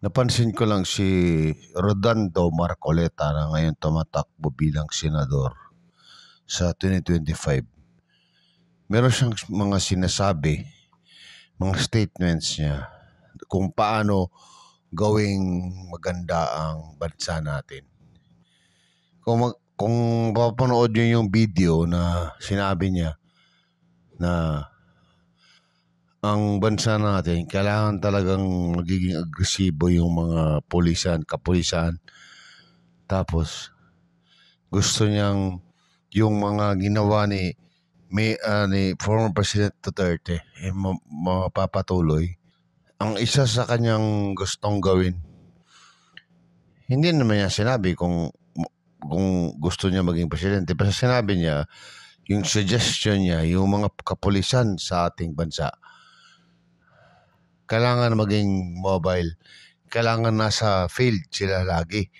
Napansin ko lang si Rodando Marcoleta na ngayon tumatakbo bilang senador sa 2025. Meron siyang mga sinasabi, mga statements niya kung paano gawing maganda ang bansa natin. Kung, mag, kung papanood nyo yung video na sinabi niya na ang bansa natin, kailangan talagang magiging agresibo yung mga pulisan, kapulisan. Tapos, gusto niyang yung mga ginawa ni, may, uh, ni former President Duterte eh, mapapatuloy. Ang isa sa kanyang gustong gawin, hindi naman niya sinabi kung kung gusto niya maging presidente. Pero sinabi niya, yung suggestion niya, yung mga kapulisan sa ating bansa, kailangan maging mobile. Kailangan nasa field sila lagi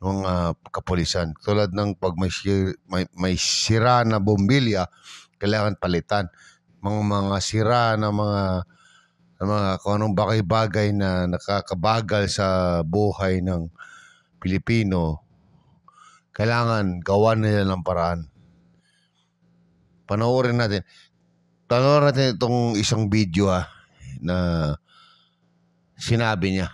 yung uh, kapulisan. Tulad ng pag may, shir, may, may sira na bombilya, kailangan palitan. Mga mga sira na mga na mga kung anong bagay-bagay na nakakabagal sa buhay ng Pilipino, kailangan gawan nila ng paraan. Panoorin natin. Panoorin natin itong isang video ah, na sinabi niya.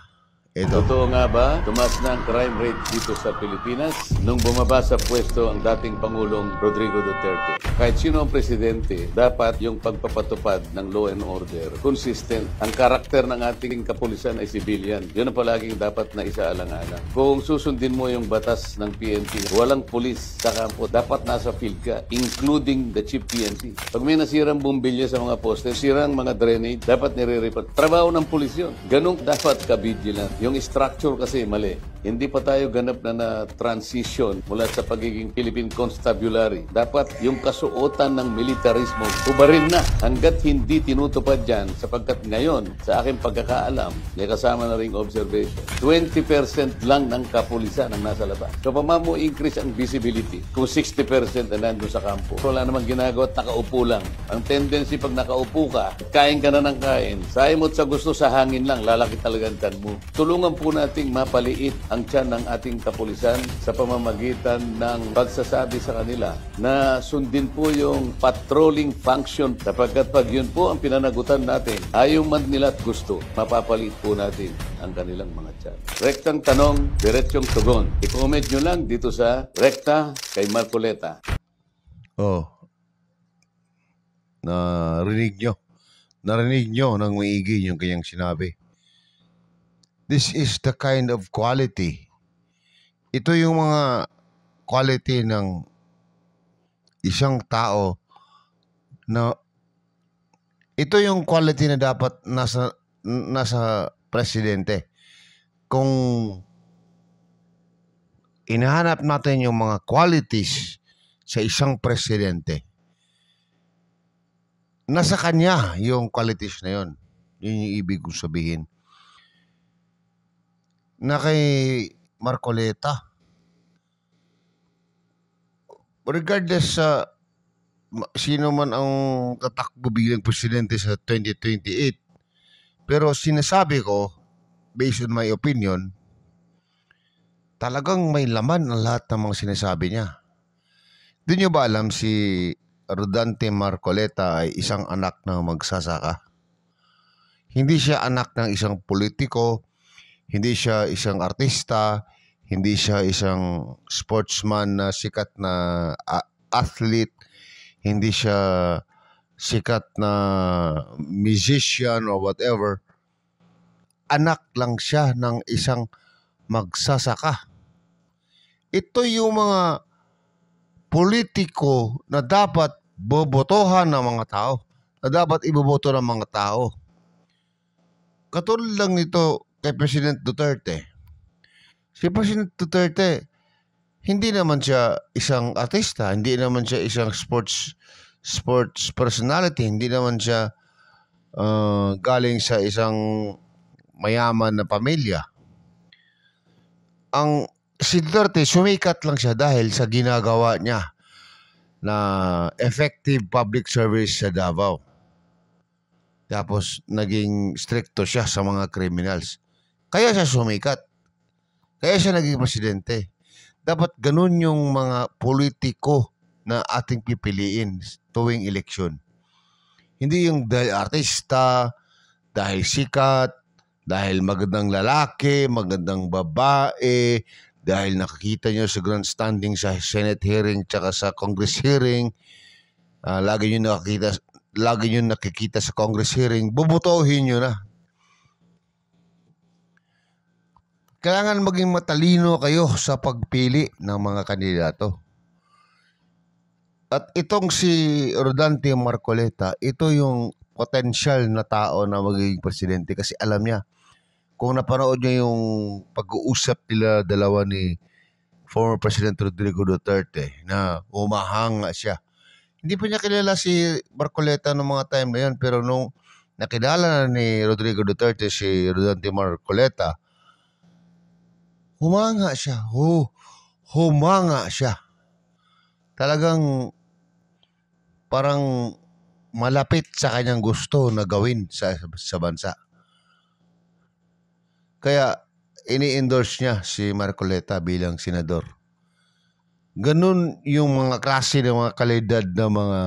Ito. Totoo nga ba, tumaas na ang crime rate dito sa Pilipinas nung bumaba sa pwesto ang dating Pangulong Rodrigo Duterte? Kahit sino ang presidente, dapat yung pagpapatupad ng law and order consistent. Ang karakter ng ating kapulisan ay civilian. Yun ang palaging dapat na isaalang-alang. Kung susundin mo yung batas ng PNP, walang pulis sa kampo, dapat nasa field ka, including the chief PNP. Pag may nasirang bumbilya sa mga poste, sirang mga drainage, dapat nire-report. Trabaho ng pulis yun. Ganun dapat ka-vigilant. Yung structure kasi mali hindi pa tayo ganap na na transition mula sa pagiging Philippine Constabulary. Dapat yung kasuotan ng militarismo kubarin na hanggat hindi tinutupad dyan sapagkat ngayon, sa aking pagkakaalam, may kasama na rin observation, 20% lang ng kapulisan ang nasa labas. So, pamamo increase ang visibility kung 60% na nandun sa kampo. So, wala namang ginagawa at nakaupo lang. Ang tendency pag nakaupo ka, kain ka na ng kain. Sa mo't sa gusto, sa hangin lang, lalaki talaga ang mo. Tulungan po nating mapaliit ang ang tiyan ng ating kapulisan sa pamamagitan ng pagsasabi sa kanila na sundin po yung patrolling function sapagkat pag yun po ang pinanagutan natin, ayaw man nila at gusto, mapapalit po natin ang kanilang mga tiyan. Rektang tanong, diretsyong tugon. I-comment nyo lang dito sa Rekta kay Marcoleta. Oh, narinig nyo. Narinig nyo nang maigi yung kanyang sinabi. This is the kind of quality. Ito yung mga quality ng isang tao na ito yung quality na dapat nasa nasa presidente. Kung inahanap natin yung mga qualities sa isang presidente, nasa kanya yung qualities na yun. Yun yung ibig kong sabihin na kay Marcoleta. Regardless sa sino man ang tatakbo bilang presidente sa 2028, pero sinasabi ko, based on my opinion, talagang may laman ang lahat ng mga sinasabi niya. Di niyo ba alam si Rodante Marcoleta ay isang anak ng magsasaka? Hindi siya anak ng isang politiko, hindi siya isang artista, hindi siya isang sportsman na sikat na athlete, hindi siya sikat na musician or whatever. Anak lang siya ng isang magsasaka. Ito yung mga politiko na dapat bobotohan ng mga tao, na dapat iboboto ng mga tao. Katulad lang nito, kay President Duterte. Si President Duterte, hindi naman siya isang artista, hindi naman siya isang sports sports personality, hindi naman siya uh, galing sa isang mayaman na pamilya. Ang si Duterte, sumikat lang siya dahil sa ginagawa niya na effective public service sa Davao. Tapos naging stricto siya sa mga criminals. Kaya siya sumikat. Kaya siya naging presidente. Dapat ganun yung mga politiko na ating pipiliin tuwing eleksyon. Hindi yung dahil artista, dahil sikat, dahil magandang lalaki, magandang babae, dahil nakikita nyo sa grandstanding sa Senate hearing tsaka sa Congress hearing, uh, lagi nyo nakikita, lagi nyo nakikita sa Congress hearing, bubutohin nyo na Kailangan maging matalino kayo sa pagpili ng mga kandidato. At itong si Rodante Marcoleta, ito yung potential na tao na magiging presidente kasi alam niya. Kung napanood niya yung pag-uusap nila dalawa ni former President Rodrigo Duterte na umahanga siya. Hindi pa niya kilala si Marcoleta noong mga time na yun pero nung nakilala na ni Rodrigo Duterte si Rodante Marcoleta, humanga siya. Oh, humanga siya. Talagang parang malapit sa kanyang gusto na gawin sa, sa bansa. Kaya ini-endorse niya si Marcoleta bilang senador. Ganun yung mga klase ng mga kalidad ng mga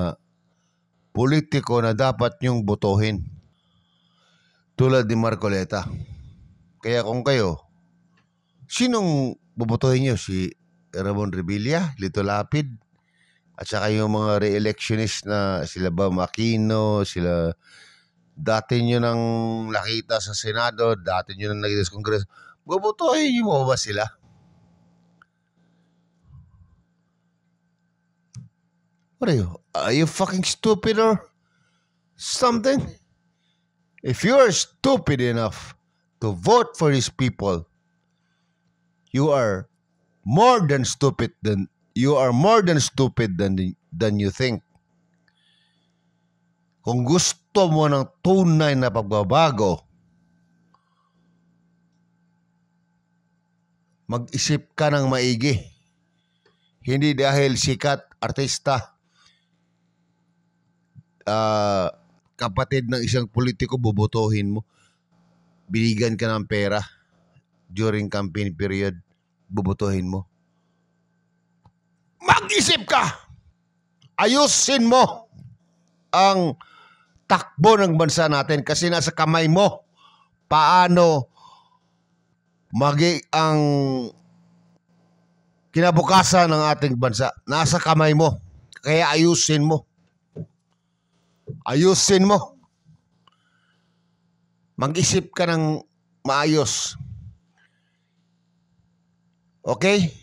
politiko na dapat niyong botohin. Tulad ni Marcoleta. Kaya kung kayo, Sinong bubotohin nyo? Si Ramon Revilla, Lito Lapid, at saka yung mga re-electionist na sila ba Aquino, sila dati nyo nang nakita sa Senado, dati nyo nang nakita sa Kongreso, bubutuhin nyo mo ba sila? What are you? Are you fucking stupid or something? If you are stupid enough to vote for these people, you are more than stupid than you are more than stupid than than you think. Kung gusto mo ng tunay na pagbabago, mag-isip ka ng maigi. Hindi dahil sikat, artista, uh, kapatid ng isang politiko, bubutuhin mo. Binigan ka ng pera during campaign period, bubutuhin mo? Mag-isip ka! Ayusin mo ang takbo ng bansa natin kasi nasa kamay mo paano magi ang kinabukasan ng ating bansa. Nasa kamay mo. Kaya ayusin mo. Ayusin mo. Mag-isip ka ng maayos. Okay?